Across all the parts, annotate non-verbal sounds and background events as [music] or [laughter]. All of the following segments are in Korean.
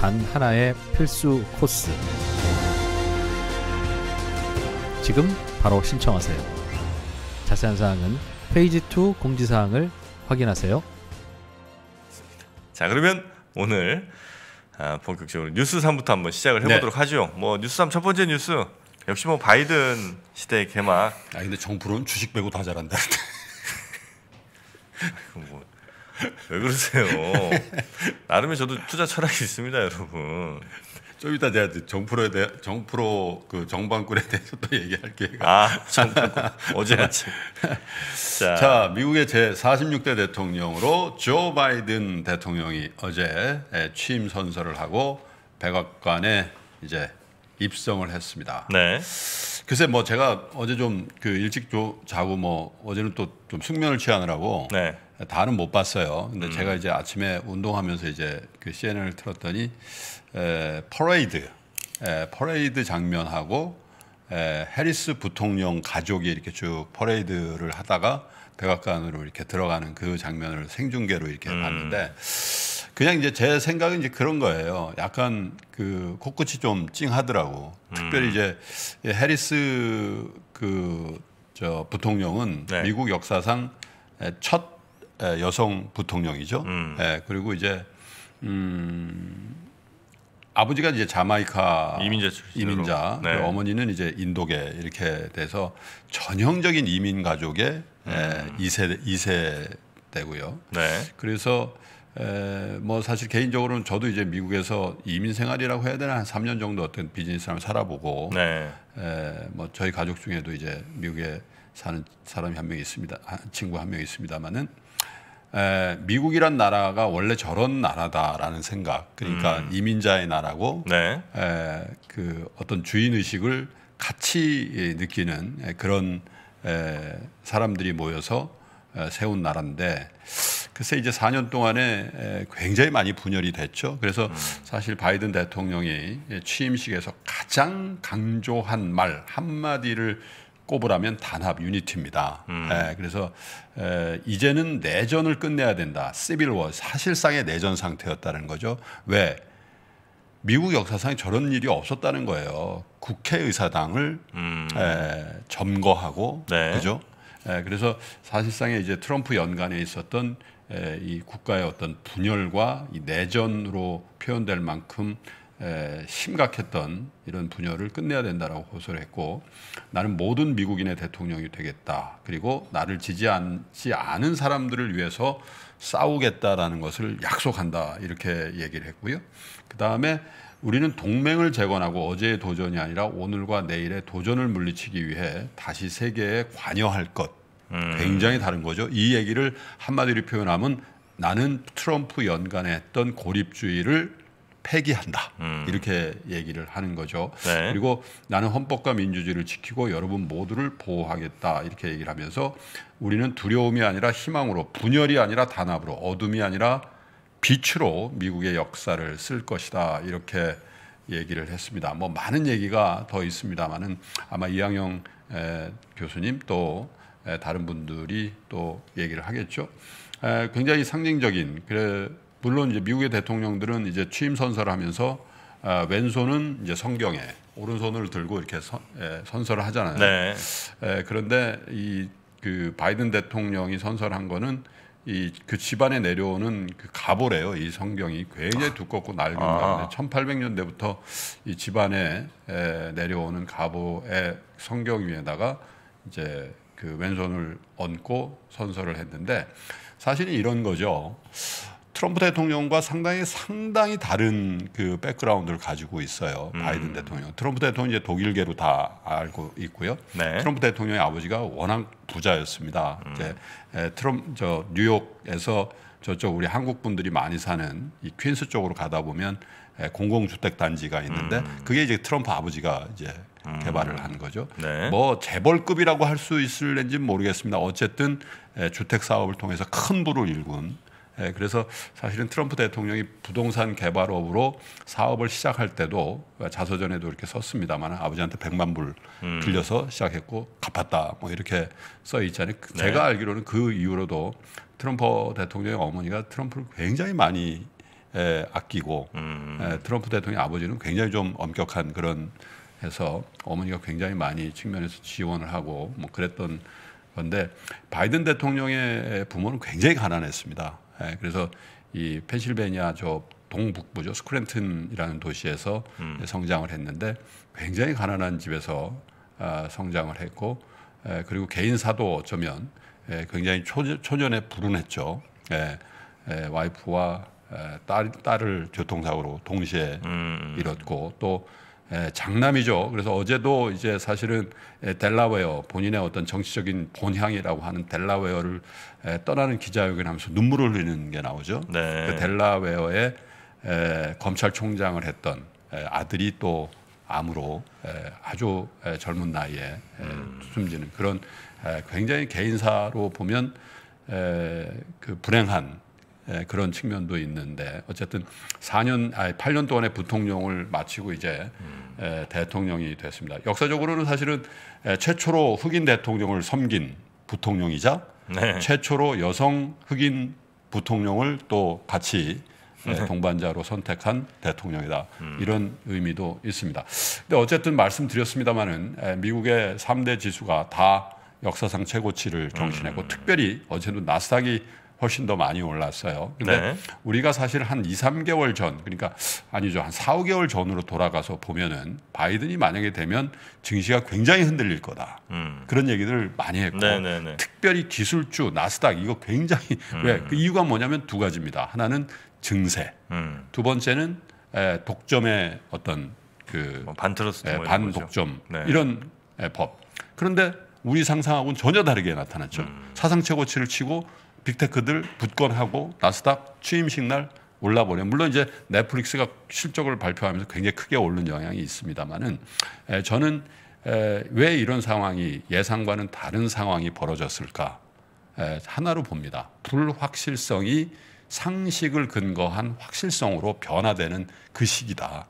단 하나의 필수 코스. 지금 바로 신청하세요. 자세한 사항은 페이지 2 공지사항을 확인하세요. 자, 그러면 오늘 아, 본격적으로 뉴스 3부터 한번 시작을 해보도록 네. 하죠. 뭐 뉴스 3첫 번째 뉴스 역시 뭐 바이든 시대의 개막. 아 근데 정부론 주식 빼고 다 잘한다. [laughs] 뭐 [laughs] 왜 그러세요? 나름의 저도 투자 철학이 있습니다, 여러분. 좀 이따 제가 정프로에 대해 정프로 그 정방꾼에 대해서 또 얘기할 기회가 아 정방꾼 어제 같이 자. 자. 미국의 제 46대 대통령으로 조 바이든 대통령이 어제 예, 취임 선서를 하고 백악관에 이제 입성을 했습니다. 네. 글쎄 뭐 제가 어제 좀 그 일찍 조, 자고 뭐 어제는 또 좀 숙면을 취하느라고 네. 다는 못 봤어요. 근데 음. 제가 이제 아침에 운동하면서 이제 그 CNN을 틀었더니 에, 퍼레이드, 에, 퍼레이드 장면하고 에, 해리스 부통령 가족이 이렇게 쭉 퍼레이드를 하다가 백악관으로 이렇게 들어가는 그 장면을 생중계로 이렇게 음. 봤는데 그냥 이제 제 생각은 이제 그런 거예요. 약간 그 코끝이 좀 찡하더라고. 음. 특별히 이제 해리스 그 저 부통령은 네. 미국 역사상 첫 예, 여성 부통령이죠. 음. 예, 그리고 이제 음, 아버지가 이제 자마이카 이민자 출신으로. 이민자, 네. 어머니는 이제 인도계 이렇게 돼서 전형적인 이민 가족의 예, 음. 2세 2세되고요 네. 그래서 에, 뭐 사실 개인적으로는 저도 이제 미국에서 이민 생활이라고 해야 되나 한 3년 정도 어떤 비즈니스를 살아보고 네. 에, 뭐 저희 가족 중에도 이제 미국에 사는 사람이 한 명 있습니다. 친구 한 명 있습니다만은 에, 미국이란 나라가 원래 저런 나라다라는 생각 그러니까 음. 이민자의 나라고 네. 에, 그 어떤 주인 의식을 같이 예, 느끼는 예, 그런 에, 사람들이 모여서 에, 세운 나라인데 글쎄 이제 4년 동안에 에, 굉장히 많이 분열이 됐죠. 그래서 음. 사실 바이든 대통령이 취임식에서 가장 강조한 말 한마디를 꼽으라면 단합 유니티입니다. 음. 예, 그래서 에, 이제는 내전을 끝내야 된다. 시빌워 사실상의 내전 상태였다는 거죠. 왜 미국 역사상에 저런 일이 없었다는 거예요. 국회의사당을 음. 에, 점거하고 네. 그죠? 에, 그래서 사실상에 이제 트럼프 연간에 있었던 에, 이 국가의 어떤 분열과 이 내전으로 표현될 만큼 심각했던 이런 분열을 끝내야 된다라고 호소를 했고 나는 모든 미국인의 대통령이 되겠다. 그리고 나를 지지하지 않은 사람들을 위해서 싸우겠다라는 것을 약속한다. 이렇게 얘기를 했고요. 그다음에 우리는 동맹을 재건하고 어제의 도전이 아니라 오늘과 내일의 도전을 물리치기 위해 다시 세계에 관여할 것. 음. 굉장히 다른 거죠. 이 얘기를 한마디로 표현하면 나는 트럼프 연간에 했던 고립주의를 폐기한다 음. 이렇게 얘기를 하는 거죠. 네. 그리고 나는 헌법과 민주주의를 지키고 여러분 모두를 보호하겠다 이렇게 얘기를 하면서 우리는 두려움이 아니라 희망으로 분열이 아니라 단합으로 어둠이 아니라 빛으로 미국의 역사를 쓸 것이다 이렇게 얘기를 했습니다. 뭐 많은 얘기가 더 있습니다만은 아마 이양영 교수님 또 다른 분들이 또 얘기를 하겠죠. 굉장히 상징적인 그래 물론 이제 미국의 대통령들은 이제 취임 선서를 하면서 아, 왼손은 이제 성경에 오른손을 들고 이렇게 선, 예, 선서를 하잖아요. 네. 예, 그런데 이그 바이든 대통령이 선서한 거는 이 그 집안에 내려오는 그 가보래요. 이 성경이 굉장히 아. 두껍고 낡은 아. 1800년대부터 이 집안에 에, 예, 내려오는 가보의 성경 위에다가 이제 그 왼손을 얹고 선서를 했는데 사실은 이런 거죠. 트럼프 대통령과 상당히 상당히 다른 그 백그라운드를 가지고 있어요. 음. 바이든 음. 대통령. 트럼프 대통령 이제 독일계로 다 알고 있고요. 네. 트럼프 대통령의 아버지가 워낙 부자였습니다. 음. 이제 트럼 저 뉴욕에서 저쪽 우리 한국 분들이 많이 사는 이 퀸스 쪽으로 가다 보면 공공주택 단지가 있는데 음. 그게 이제 트럼프 아버지가 이제 음. 개발을 한 거죠. 네. 뭐 재벌급이라고 할 수 있을는지는 모르겠습니다. 어쨌든 주택 사업을 통해서 큰 부를 일군 예, 그래서 사실은 트럼프 대통령이 부동산 개발업으로 사업을 시작할 때도 자서전에도 이렇게 썼습니다만 아버지한테 100만 불 음. 빌려서 시작했고 갚았다 뭐 이렇게 써 있잖아요. 그 네. 제가 알기로는 그 이후로도 트럼프 대통령의 어머니가 트럼프를 굉장히 많이 에, 예, 아끼고 음. 에, 예, 트럼프 대통령 아버지는 굉장히 좀 엄격한 그런 해서 어머니가 굉장히 많이 측면에서 지원을 하고 뭐 그랬던 건데 바이든 대통령의 부모는 굉장히 가난했습니다. 예, 그래서 이 펜실베니아 저 동북부죠 스크랜튼이라는 도시에서 음. 성장을 했는데 굉장히 가난한 집에서 아, 성장을 했고 예, 그리고 개인 사도 어쩌면 예, 굉장히 초, 초년에 불운했죠. 와이프와 딸, 딸을 교통사고로 동시에 음. 잃었고 또 예, 장남이죠. 그래서 어제도 이제 사실은 예, 델라웨어 본인의 어떤 정치적인 본향이라고 하는 델라웨어를 예, 떠나는 기자회견하면서 눈물을 흘리는 게 나오죠. 네. 그 델라웨어의 검찰총장을 했던 아들이 또 암으로 아주 젊은 나이에 음. 숨지는 그런 굉장히 개인사로 보면 그 불행한 예, 그런 측면도 있는데 어쨌든 4년 아니 8년 동안의 부통령을 마치고 이제 음. 예, 대통령이 됐습니다. 역사적으로는 사실은 예, 최초로 흑인 대통령을 섬긴 부통령이자 네. 최초로 여성 흑인 부통령을 또 같이 네. 동반자로 선택한 대통령이다 음. 이런 의미도 있습니다. 근데 어쨌든 말씀드렸습니다마는 미국의 3대 지수가 다 역사상 최고치를 경신했고 음. 특별히 어제도 나스닥이 훨씬 더 많이 올랐어요. 근데 네. 우리가 사실 한 2, 3개월 전, 그러니까 아니죠. 한 4, 5개월 전으로 돌아가서 보면은 바이든이 만약에 되면 증시가 굉장히 흔들릴 거다. 음. 그런 얘기들 많이 했고 네네네. 네, 네. 특별히 기술주, 나스닥 이거 굉장히 음. 왜? 그 이유가 뭐냐면 두 가지입니다. 하나는 증세. 음. 두 번째는 에, 독점의 어떤 그뭐 반트러스 반독점 네. 이런 에, 법. 그런데 우리 상상하고는 전혀 다르게 나타났죠. 음. 사상 최고치를 치고 빅테크들 붙건하고 나스닥 취임식 날 올라버려. 물론 이제 넷플릭스가 실적을 발표하면서 굉장히 크게 오른 영향이 있습니다만은 저는 왜 이런 상황이 예상과는 다른 상황이 벌어졌을까 하나로 봅니다. 불확실성이 상식을 근거한 확실성으로 변화되는 그 시기다.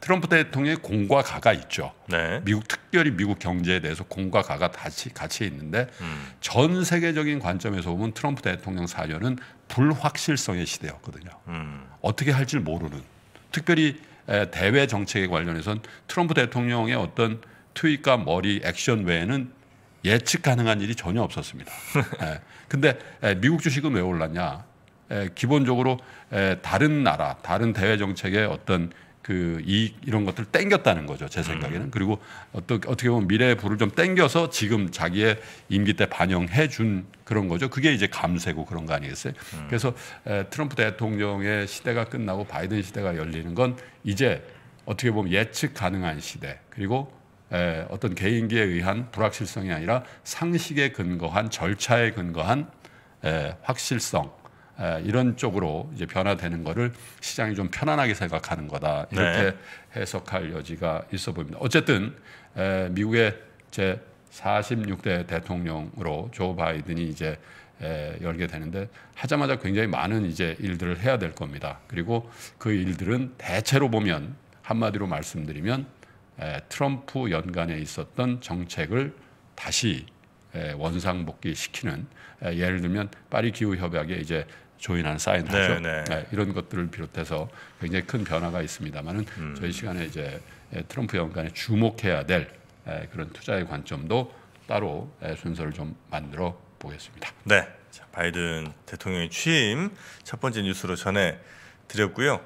트럼프 대통령의 공과 가가 있죠. 네. 미국 특별히 미국 경제에 대해서 공과 가가 같이 같이 있는데 음. 전 세계적인 관점에서 보면 트럼프 대통령 사년은 불확실성의 시대였거든요. 음. 어떻게 할지 모르는 특별히 대외 정책에 관련해선 트럼프 대통령의 어떤 트윗과 머리 액션 외에는 예측 가능한 일이 전혀 없었습니다. [laughs] 예. 근데 미국 주식은 왜 올랐냐? 에, 기본적으로 에, 다른 나라, 다른 대외 정책의 어떤 그 이익 이런 것들 을 땡겼다는 거죠 제 생각에는 음. 그리고 어떻 어떻게 보면 미래의 불을 좀 땡겨서 지금 자기의 임기 때 반영해 준 그런 거죠 그게 이제 감세고 그런 거 아니겠어요 음. 그래서 에, 트럼프 대통령의 시대가 끝나고 바이든 시대가 열리는 건 이제 어떻게 보면 예측 가능한 시대 그리고 에, 어떤 개인기에 의한 불확실성이 아니라 상식에 근거한 절차에 근거한 에, 확실성 이런 쪽으로 이제 변화되는 거를 시장이 좀 편안하게 생각하는 거다 네. 이렇게 네. 해석할 여지가 있어 보입니다. 어쨌든 미국의 제 46대 대통령으로 조 바이든이 이제 열게 되는데 하자마자 굉장히 많은 이제 일들을 해야 될 겁니다. 그리고 그 일들은 대체로 보면 한마디로 말씀드리면 트럼프 연간에 있었던 정책을 다시 원상복귀시키는 예를 들면 파리 기후 협약에 이제 조인하는 사인을 하죠. 네, 네. 네, 이런 것들을 비롯해서 굉장히 큰 변화가 있습니다만은 음. 저희 시간에 이제 트럼프 연간에 주목해야 될 그런 투자의 관점도 따로 순서를 좀 만들어 보겠습니다. 네, 자, 바이든 대통령의 취임 첫 번째 뉴스로 전해 드렸고요.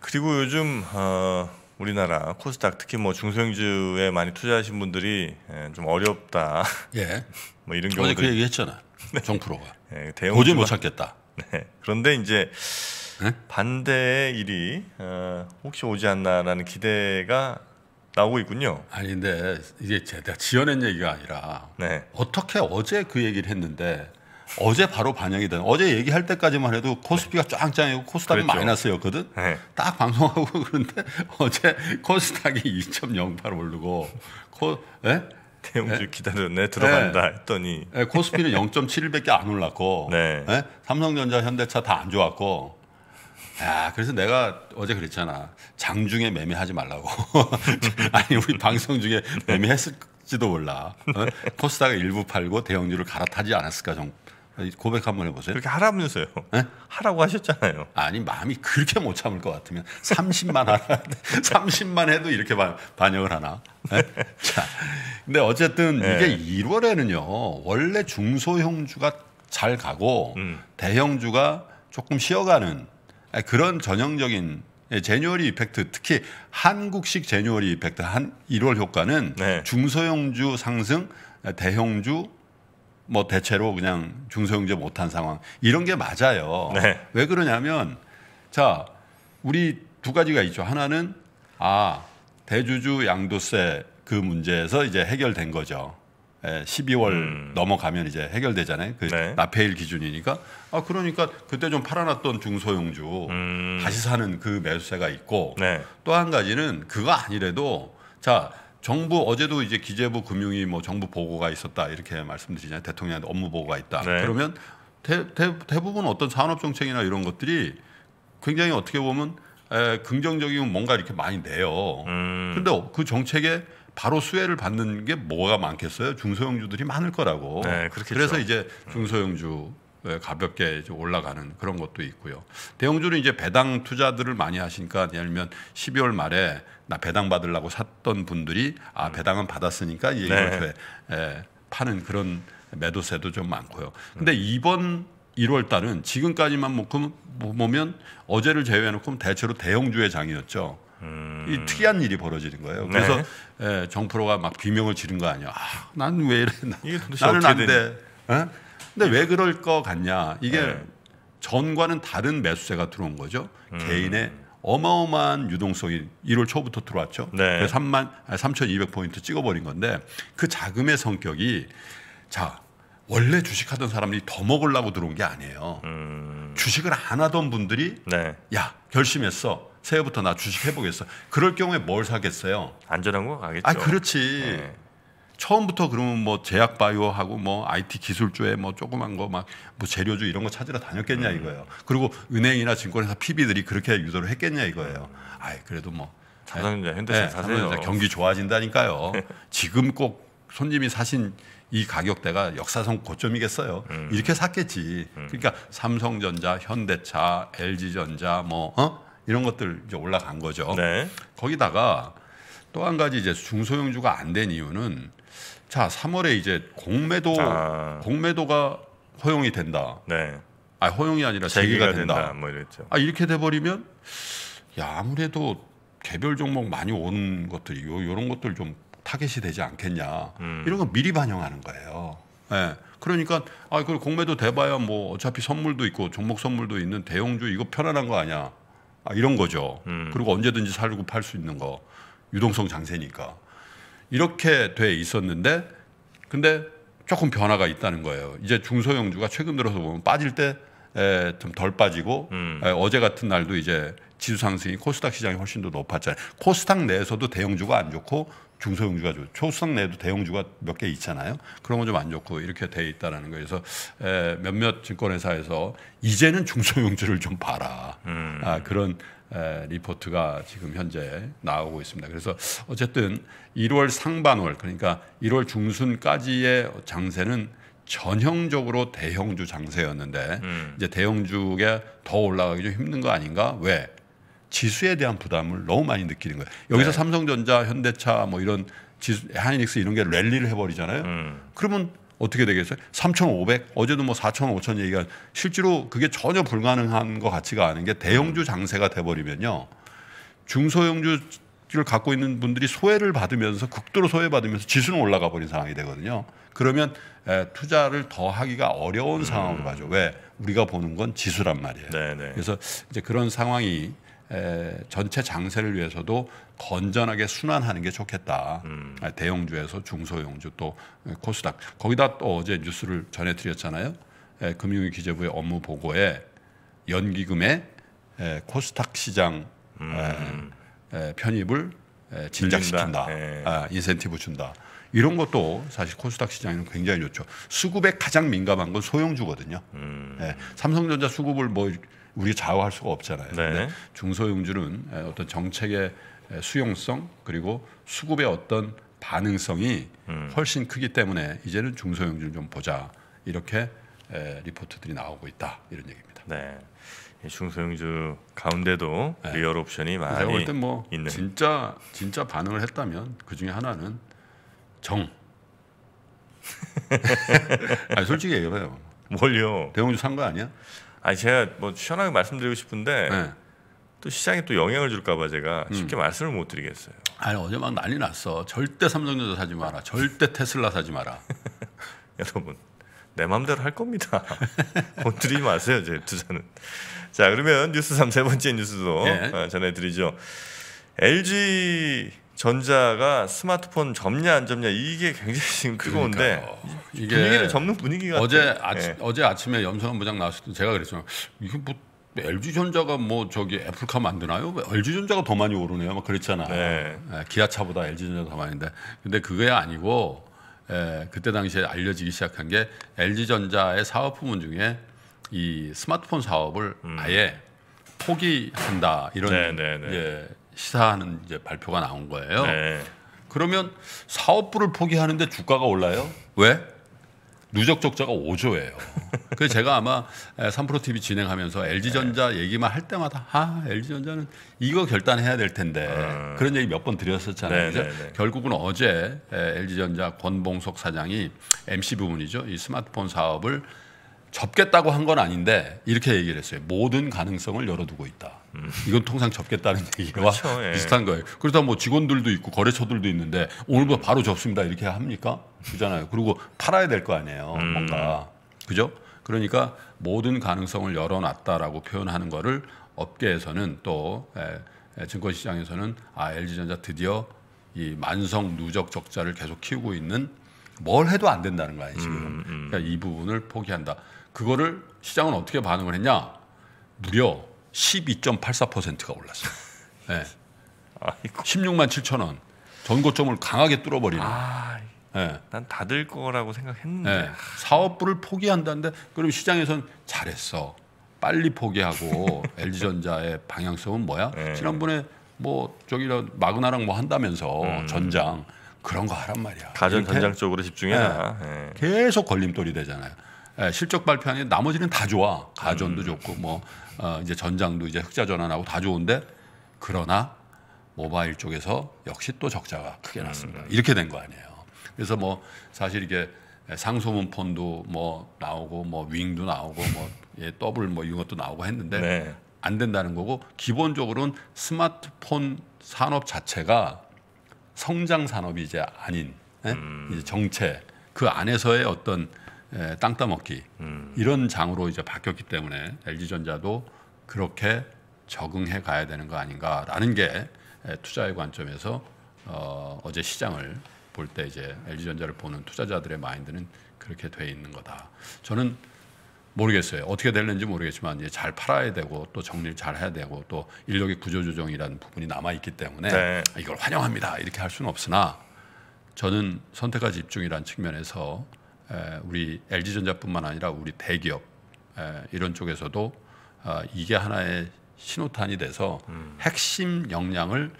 그리고 요즘 어, 우리나라 코스닥 특히 뭐 중소형주에 많이 투자하신 분들이 좀 어렵다. 예. [laughs] 뭐 이런 경우도 어제 그 얘기했잖아. 네. 정프로가 네, 예, 대 도저히 못 찾겠다. 네. 그런데 이제 네? 반대의 일이 어, 혹시 오지 않나라는 기대가 나오고 있군요. 아니 근데 이게 제가 지어낸 얘기가 아니라 네. 어떻게 어제 그 얘기를 했는데 어제 바로 반영이 되는 어제 얘기할 때까지만 해도 코스피가 네. 쫙짱이고코스닥이 그랬죠. 마이너스였거든. 네. 딱 방송하고 [laughs] 그런데 어제 코스닥이 2.08 [laughs] 오르고 코, 예? 태용주 네. 기다렸네 들어간다 네. 했더니 코스피는 0.7밖에 안 올랐고 삼성전자, 현대차 다 안 좋았고 야, 그래서 내가 어제 그랬잖아. 장중에 매매하지 말라고. [laughs] 아니, 우리 방송 중에 매매했을지도 몰라. 어? 코스닥을 일부 팔고 대형주를 갈아타지 않았을까 좀 고백 한번 해보세요. 그렇게 하라면서요. 네? 하라고 하셨잖아요. 아니 마음이 그렇게 못 참을 것 같으면 30만 하라. 30만 해도 이렇게 반, 반영을 하나. 네? [laughs] 자, 근데 어쨌든 네. 이게 1월에는요. 원래 중소형주가 잘 가고 음. 대형주가 조금 쉬어가는 아, 그런 전형적인 제뉴얼리 이펙트 특히 한국식 제뉴얼리 이펙트 한 1월 효과는 네. 중소형주 상승, 대형주 뭐 대체로 그냥 중소형제 못한 상황 이런 게 맞아요. 네. 왜 그러냐면 자 우리 두 가지가 있죠. 하나는 아 대주주 양도세 그 문제에서 이제 해결된 거죠. 예, 12월 음. 넘어가면 이제 해결되잖아요. 그 네. 납해일 기준이니까 아 그러니까 그때 좀 팔아놨던 중소형주 음. 다시 사는 그 매수세가 있고 네. 또한 가지는 그거 아니래도 자 정부 어제도 이제 기재부 금융위 뭐 정부 보고가 있었다 이렇게 말씀드리잖아요. 대통령한테 업무 보고가 있다. 네. 그러면 대, 대, 대부분 어떤 산업 정책이나 이런 것들이 굉장히 어떻게 보면 에, 긍정적이면 뭔가 이렇게 많이 내요. 음. 근데 어, 그 정책에 바로 수혜를 받는 게 뭐가 많겠어요? 중소형주들이 많을 거라고. 네, 그래서 이제 중소형주 예, 가볍게 올라가는 그런 것도 있고요. 대형주는 이제 배당 투자들을 많이 하시니까 예를 들면 12월 말에 나 배당 받으려고 샀던 분들이 아 음. 배당은 받았으니까 이걸 네. 예, 파는 그런 매도세도 좀 많고요. 음. 근데 이번 1월 달은 지금까지만 뭐, 뭐, 보면 어제를 제외해놓고 대체로 대형주의 장이었죠. 음. 이 특이한 일이 벌어지는 거예요. 네. 그래서 네. 예, 정프로가 막 비명을 지른 거 아니야. 아, 난 왜 이래? 나, 나는 안 되니? 돼. 어? 근데 왜 그럴 것 같냐? 이게 네. 전과는 다른 매수세가 들어온 거죠. 음. 개인의 어마어마한 유동성이 1월 초부터 들어왔죠. 네. 그래서 3만 3,200포인트 아, 찍어버린 건데 그 자금의 성격이 자 원래 주식하던 사람이더 먹으려고 들어온 게 아니에요. 음. 주식을 안 하던 분들이 네. 야 결심했어. 새해부터 나 주식 해보겠어. 그럴 경우에 뭘 사겠어요? 안전한 거 가겠죠. 아 그렇지. 네. 처음부터 그러면 뭐 제약 바이오하고 뭐 IT 기술주에뭐 조그만 거 막 뭐 재료주 이런 거 찾으러 다녔겠냐 네. 이거예요. 그리고 은행이나 증권회사 PB들이 그렇게 유도를 했겠냐 이거예요. 아이 그래도 뭐 삼성전자 네. 현대차 네, 사세요. 경기 좋아진다니까요. 지금 꼭 손님이 사신 이 가격대가 역사상 고점이겠어요. 음. 이렇게 샀겠지. 음. 그러니까 삼성전자, 현대차, LG전자 뭐 어? 이런 것들 이제 올라간 거죠. 네. 거기다가 또 한 가지 이제 중소형주가 안 된 이유는 자 3월에 이제 공매도 아. 공매도가 허용이 된다. 네. 아 허용이 아니라 제기가 된다. 된다. 뭐 이랬죠. 아 이렇게 돼버리면 야 아무래도 개별 종목 많이 오는 것들 요 요런 것들 좀 타겟이 되지 않겠냐 음. 이런 거 미리 반영하는 거예요. 예. 네. 그러니까 아 그걸 공매도 돼봐야 뭐 어차피 선물도 있고 종목 선물도 있는 대형주 이거 편안한 거 아니야. 아, 이런 거죠. 음. 그리고 언제든지 살고 팔 수 있는 거 유동성 장세니까. 이렇게 돼 있었는데 근데 조금 변화가 있다는 거예요. 이제 중소형주가 최근 들어서 보면 빠질 때 좀 덜 빠지고 음. 어제 같은 날도 이제 지수 상승이 코스닥 시장이 훨씬 더 높았잖아요. 코스닥 내에서도 대형주가 안 좋고 중소형주가 좋고 초스닥 내에도 대형주가 몇 개 있잖아요. 그런 건 좀 안 좋고 이렇게 돼 있다라는 거예요. 그래서 몇몇 증권회사에서 이제는 중소형주를 좀 봐라. 음. 아, 그런 리포트가 지금 현재 나오고 있습니다. 그래서 어쨌든 1월 상반월 그러니까 1월 중순까지의 장세는 전형적으로 대형주 장세였는데 음. 이제 대형주가 더 올라가기 좀 힘든 거 아닌가? 왜? 지수에 대한 부담을 너무 많이 느끼는 거예요. 여기서 네. 삼성전자, 현대차 뭐 이런 지수, 하이닉스 이런 게 랠리를 해버리잖아요. 음. 그러면 어떻게 되겠어요? 3,500 어제도 뭐 4,000, 5,000 얘기가 실제로 그게 전혀 불가능한 것 같지가 않은 게 대형주 장세가 돼버리면요 중소형주를 갖고 있는 분들이 소외를 받으면서 극도로 소외받으면서 지수는 올라가 버린 상황이 되거든요. 그러면 에, 투자를 더 하기가 어려운 음. 상황으로 가죠. 왜 우리가 보는 건 지수란 말이에요. 네네. 네. 그래서 이제 그런 상황이 전체 장세를 위해서도 건전하게 순환하는 게 좋겠다. 음. 아, 대형주에서 중소형주 또 코스닥 거기다 또 어제 뉴스를 전해드렸잖아요. 에, 금융위기재부의 업무 보고에 연기금의 코스닥 시장 음. 편입을 에, 진작시킨다. 네. 인센티브 준다. 이런 것도 사실 코스닥 시장에는 굉장히 좋죠. 수급에 가장 민감한 건 소형주거든요. 음. 예, 삼성전자 수급을 뭐 우리 좌우할 수가 없잖아요. 네. 중소형주는 어떤 정책의 수용성 그리고 수급의 어떤 반응성이 음. 훨씬 크기 때문에 이제는 중소형주를 좀 보자 이렇게 리포트들이 나오고 있다 이런 얘기입니다. 네. 중소형주 가운데도 네. 리얼 옵션이 많이 볼땐뭐 있는. 진짜 진짜 반응을 했다면 그 중에 하나는 정. [laughs] 아니 솔직히 얘기해봐요. 뭘요? 대형주 산 거 아니야? 아니 제가 뭐 시원하게 말씀드리고 싶은데 네. 또 시장에 또 영향을 줄까봐 제가 쉽게 음. 말씀을 못 드리겠어요. 아니 어제 막 난리 났어. 절대 삼성전자 사지 마라. 절대 테슬라 사지 마라. [laughs] 여러분 내 마음대로 할 겁니다. 건드리지 [laughs] 마세요 제 투자는. 자 그러면 뉴스 3세 번째 뉴스도 네. 전해드리죠. LG 전자가 스마트폰 접냐 안 접냐 이게 굉장히 [laughs] 지금 뜨거운데 이게 분위기를 접는 분위기 가 어제 아침 예. 어제 아침에 염성원 부장 나왔을 때 제가 그랬지만 이거 뭐 LG 전자가 뭐 저기 애플카 만드나요? LG 전자가 더 많이 오르네요. 막 그랬잖아. 네. 예, 기아차보다 LG 전자가 더 많은데 근데 그게 아니고 에, 예, 그때 당시에 알려지기 시작한 게 LG 전자의 사업 부문 중에 이 스마트폰 사업을 음. 아예 포기한다 이런 네, 네, 네. 예, 시사하는 이제 발표가 나온 거예요. 네. 그러면 사업부를 포기하는데 주가가 올라요? 왜? 누적 적자가 5조예요. 그래서 제가 아마 삼프로 TV 진행하면서 LG전자 네. 얘기만 할 때마다 아 LG전자는 이거 결단해야 될 텐데 음. 그런 얘기 몇 번 드렸었잖아요. 네, 그 결국은 어제 LG전자 권봉석 사장이 MC 부분이죠. 이 스마트폰 사업을 접겠다고 한 건 아닌데 이렇게 얘기를 했어요. 모든 가능성을 열어두고 있다. 음. 이건 통상 접겠다는 [laughs] 얘기와 그렇죠, 예. 비슷한 거예요. 그렇다면 뭐 직원들도 있고 거래처들도 있는데 오늘부터 바로 접습니다 이렇게 합니까? 그잖아요. 그리고 팔아야 될 거 아니에요. 음. 뭔가 그죠? 그러니까 모든 가능성을 열어놨다라고 표현하는 거를 업계에서는 또 에, 예, 에, 예, 증권시장에서는 아 LG전자 드디어 이 만성 누적 적자를 계속 키우고 있는 뭘 해도 안 된다는 거 아니에요 지금. 음, 음. 그러니까 이 부분을 포기한다. 그거를 시장은 어떻게 반응을 했냐? 무려 12.84%가 올랐어요. [laughs] 네. 16만 7천 원. 전고점을 강하게 뚫어버리는. 아, 네. 난 닫을 거라고 생각했는데. 네. 사업부를 포기한다는데 그럼 시장에선 잘했어. 빨리 포기하고 LG전자의 [laughs] 방향성은 뭐야? 네. 지난번에 뭐 저기 마그나랑 뭐 한다면서 음. 전장 그런 거 하란 말이야. 가전 전장 쪽으로 집중해라. 네. 네. 계속 걸림돌이 되잖아요. 예, 실적 발표하는 나머지는 다 좋아. 가전도 음. 좋고 뭐 어, 이제 전장도 이제 흑자 전환하고 다 좋은데 그러나 모바일 쪽에서 역시 또 적자가 크게 음. 났습니다. 음. 이렇게 된 거 아니에요. 그래서 뭐 사실 이게 상소문 폰도 뭐 나오고 뭐 윙도 나오고 뭐 예, 더블 뭐 이런 것도 나오고 했는데 네. 안 된다는 거고 기본적으로는 스마트폰 산업 자체가 성장 산업이 이제 아닌 예? 음. 이제 정체 그 안에서의 어떤 예, 땅 따먹기 음. 이런 장으로 이제 바뀌었기 때문에 LG전자도 그렇게 적응해 가야 되는 거 아닌가라는 게 예, 투자의 관점에서 어, 어제 시장을 볼 때 이제 LG전자를 보는 투자자들의 마인드는 그렇게 돼 있는 거다. 저는 모르겠어요. 어떻게 될는지 모르겠지만 이제 잘 팔아야 되고 또 정리를 잘 해야 되고 또 인력의 구조조정이라는 부분이 남아 있기 때문에 네. 이걸 환영합니다 이렇게 할 수는 없으나 저는 선택과 집중이라는 측면에서 우리 LG전자뿐만 아니라 우리 대기업 이런 쪽에서도 아, 이게 하나의 신호탄이 돼서 음. 핵심 역량을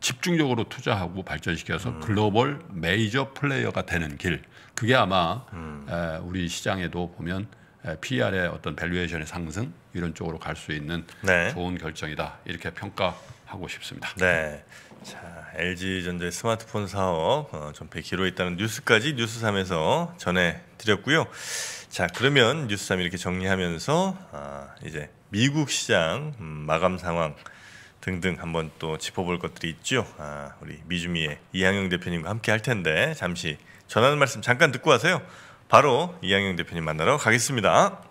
집중적으로 투자하고 발전시켜서 음. 글로벌 메이저 플레이어가 되는 길 그게 아마 음. 에, 우리 시장에도 보면 에, PR의 어떤 밸류에이션의 상승 이런 쪽으로 갈 수 있는 네. 좋은 결정이다 이렇게 평가하고 싶습니다. 네. 자, LG전자의 스마트폰 사업 어, 전폐 기로있다는 뉴스까지 뉴스3에서 전해드렸고요. 자, 그러면 뉴스3 이렇게 정리하면서 아, 이제 미국 시장 음, 마감 상황 등등 한번 또 짚어볼 것들이 있죠. 아, 우리 미주미의 이항영 대표님과 함께 할 텐데 잠시 전하는 말씀 잠깐 듣고 와서요. 바로 이항영 대표님 만나러 가겠습니다.